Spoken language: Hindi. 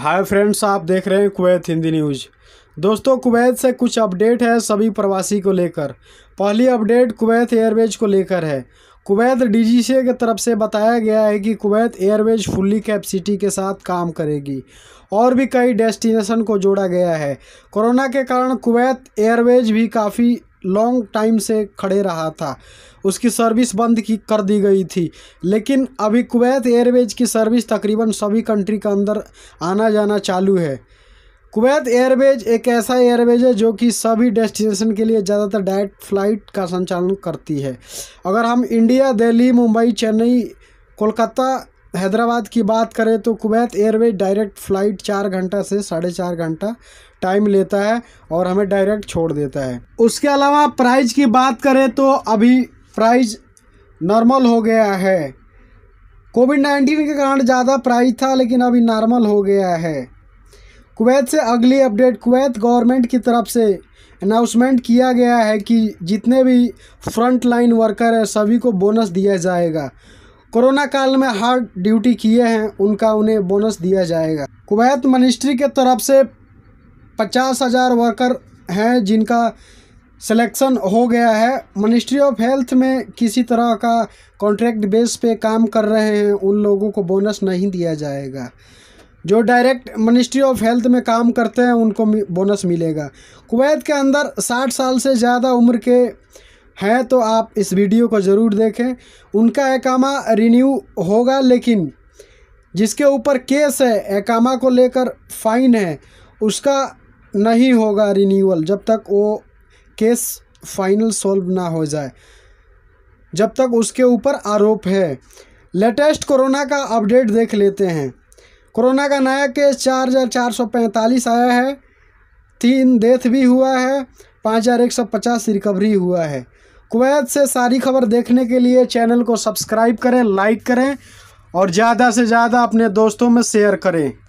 हाय फ्रेंड्स आप देख रहे हैं कुवैत हिंदी न्यूज दोस्तों कुवैत से कुछ अपडेट है सभी प्रवासी को लेकर पहली अपडेट कुवैत एयरवेज को लेकर है कुवैत डीजीसीए की तरफ से बताया गया है कि कुवैत एयरवेज फुल्ली कैपेसिटी के साथ काम करेगी और भी कई डेस्टिनेशन को जोड़ा गया है कोरोना के कारण कुवैत एयरवेज भी काफ़ी लॉन्ग टाइम से खड़े रहा था उसकी सर्विस बंद की कर दी गई थी लेकिन अभी कुवैत एयरवेज की सर्विस तकरीबन सभी कंट्री के अंदर आना जाना चालू है कुवैत एयरवेज एक ऐसा एयरवेज है जो कि सभी डेस्टिनेशन के लिए ज़्यादातर डायरेक्ट फ्लाइट का संचालन करती है अगर हम इंडिया दिल्ली मुंबई चेन्नई कोलकाता हैदराबाद की बात करें तो कुवैत एयरवेज डायरेक्ट फ़्लाइट चार घंटा से साढ़े चार घंटा टाइम लेता है और हमें डायरेक्ट छोड़ देता है उसके अलावा प्राइस की बात करें तो अभी प्राइस नॉर्मल हो गया है कोविड नाइन्टीन के कारण ज़्यादा प्राइस था लेकिन अभी नॉर्मल हो गया है कुवैत से अगली अपडेट कुवैत गवर्नमेंट की तरफ से अनाउंसमेंट किया गया है कि जितने भी फ्रंट लाइन वर्कर हैं सभी को बोनस दिया जाएगा कोरोना काल में हार्ड ड्यूटी किए हैं उनका उन्हें बोनस दिया जाएगा कुवैत मिनिस्ट्री के तरफ से पचास हज़ार वर्कर हैं जिनका सिलेक्शन हो गया है मिनिस्ट्री ऑफ हेल्थ में किसी तरह का कॉन्ट्रैक्ट बेस पे काम कर रहे हैं उन लोगों को बोनस नहीं दिया जाएगा जो डायरेक्ट मिनिस्ट्री ऑफ हेल्थ में काम करते हैं उनको बोनस मिलेगा कुवैत के अंदर साठ साल से ज़्यादा उम्र के हैं तो आप इस वीडियो को ज़रूर देखें उनका एकामा रिन्यू होगा लेकिन जिसके ऊपर केस है एकामा को लेकर फाइन है उसका नहीं होगा रिन्यूअल जब तक वो केस फाइनल सॉल्व ना हो जाए जब तक उसके ऊपर आरोप है लेटेस्ट कोरोना का अपडेट देख लेते हैं कोरोना का नया केस चार हज़ार चार सौ पैंतालीस आया है तीन डेथ भी हुआ है पाँच हज़ार एक सौ पचास रिकवरी हुआ है कुवैत से सारी खबर देखने के लिए चैनल को सब्सक्राइब करें लाइक करें और ज़्यादा से ज़्यादा अपने दोस्तों में शेयर करें